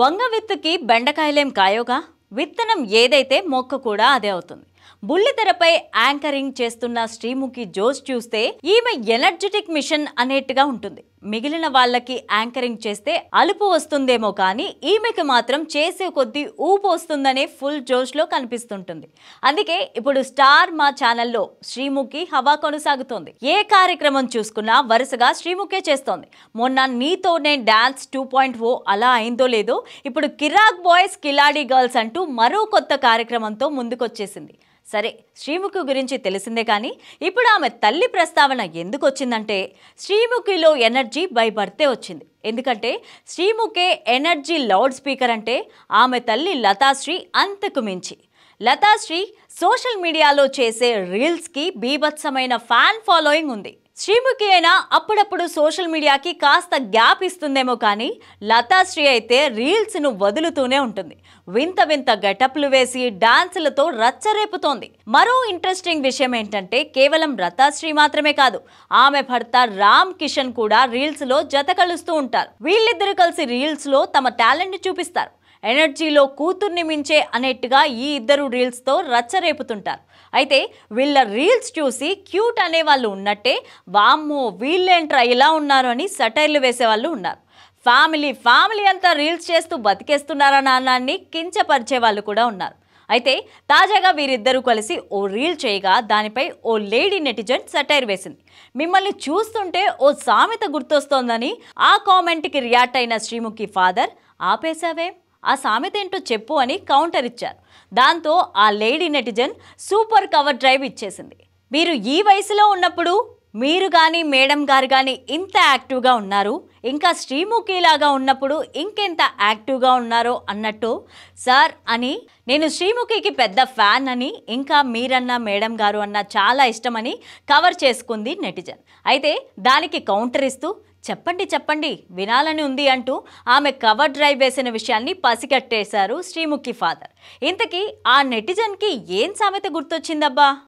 వంగ విత్తుకి బెండకాయలేం కాయోగా విత్తనం ఏదైతే మొక్క కూడా అదే అవుతుంది బుల్లితెరపై యాంకరింగ్ చేస్తున్న శ్రీముఖి జోస్ చూస్తే ఈమె ఎనర్జెటిక్ మిషన్ అనేట్టుగా ఉంటుంది మిగిలిన వాళ్ళకి యాంకరింగ్ చేస్తే అలుపు వస్తుందేమో కానీ ఈమెకి మాత్రం చేసే కొద్దీ ఊపు వస్తుందనే ఫుల్ జోష్లో కనిపిస్తుంటుంది అందుకే ఇప్పుడు స్టార్ మా ఛానల్లో శ్రీముఖి హవా కొనసాగుతోంది ఏ కార్యక్రమం చూసుకున్నా వరుసగా శ్రీముఖే చేస్తోంది మొన్న నీతోనే డాన్స్ టూ పాయింట్ ఓ అలా అయిందో లేదో ఇప్పుడు కిరాక్ బాయ్స్ కిలాడీ గర్ల్స్ అంటూ మరో కొత్త కార్యక్రమంతో ముందుకొచ్చేసింది సరే శ్రీముఖి గురించి తెలిసిందే కానీ ఇప్పుడు ఆమె తల్లి ప్రస్తావన ఎందుకు వచ్చిందంటే శ్రీముఖిలో ఎనర్జీ బై బర్తే వచ్చింది ఎందుకంటే శ్రీముఖే ఎనర్జీ లౌడ్ స్పీకర్ అంటే ఆమె తల్లి లతాశ్రీ అంతకు మించి లతాశ్రీ సోషల్ మీడియాలో చేసే రీల్స్కి బీభత్సమైన ఫ్యాన్ ఫాలోయింగ్ ఉంది శ్రీముఖి అయినా అప్పుడప్పుడు సోషల్ మీడియాకి కాస్త గ్యాప్ ఇస్తుందేమో కానీ లతాశ్రీ అయితే రీల్స్ను వదులుతూనే ఉంటుంది వింత వింత గెటప్లు వేసి డాన్సులతో రచ్చరేపుతోంది మరో ఇంట్రెస్టింగ్ విషయం ఏంటంటే కేవలం లతాశ్రీ మాత్రమే కాదు ఆమె భర్త రామ్ కిషన్ కూడా రీల్స్లో జత కలుస్తూ ఉంటారు వీళ్ళిద్దరు కలిసి రీల్స్లో తమ టాలెంట్ చూపిస్తారు ఎనర్జీలో కూతుర్ని మించే అనేట్టుగా ఈ ఇద్దరు రీల్స్తో రచ్చరేపుతుంటారు అయితే వీళ్ళ రీల్స్ చూసి క్యూట్ అనేవాళ్ళు ఉన్నట్టే వామ్మో వీళ్ళేంట్రా ఇలా ఉన్నారు అని సటైర్లు వేసేవాళ్ళు ఉన్నారు ఫ్యామిలీ ఫ్యామిలీ అంతా రీల్స్ చేస్తూ బతికేస్తున్నారన్న అన్నాన్ని కించపరిచే వాళ్ళు కూడా ఉన్నారు అయితే తాజాగా వీరిద్దరూ కలిసి ఓ రీల్ చేయగా దానిపై ఓ లేడీ నెటిజన్ సటైర్ వేసింది మిమ్మల్ని చూస్తుంటే ఓ సామెత గుర్తొస్తోందని ఆ కామెంట్కి రియాక్ట్ అయిన శ్రీముఖి ఫాదర్ ఆపేశావేం ఆ సామెత ఏంటో చెప్పు అని కౌంటర్ ఇచ్చారు దాంతో ఆ lady netizen super cover drive ఇచ్చేసింది మీరు ఈ వయసులో ఉన్నప్పుడు మీరు కానీ మేడం గారు కానీ ఇంత యాక్టివ్గా ఉన్నారు ఇంకా శ్రీముఖిలాగా ఉన్నప్పుడు ఇంకెంత యాక్టివ్గా ఉన్నారో అన్నట్టు సార్ అని నేను శ్రీముఖికి పెద్ద ఫ్యాన్ అని ఇంకా మీరన్నా మేడం గారు అన్న చాలా ఇష్టమని కవర్ చేసుకుంది నెటిజన్ అయితే దానికి కౌంటర్ ఇస్తూ చెప్పండి చెప్పండి వినాలని ఉంది అంటూ ఆమె కవర్ డ్రైవ్ వేసిన విషయాన్ని పసిగట్టేశారు శ్రీముఖి ఫాదర్ ఇంతకీ ఆ నెటిజన్కి ఏం సామెత గుర్తొచ్చిందబ్బా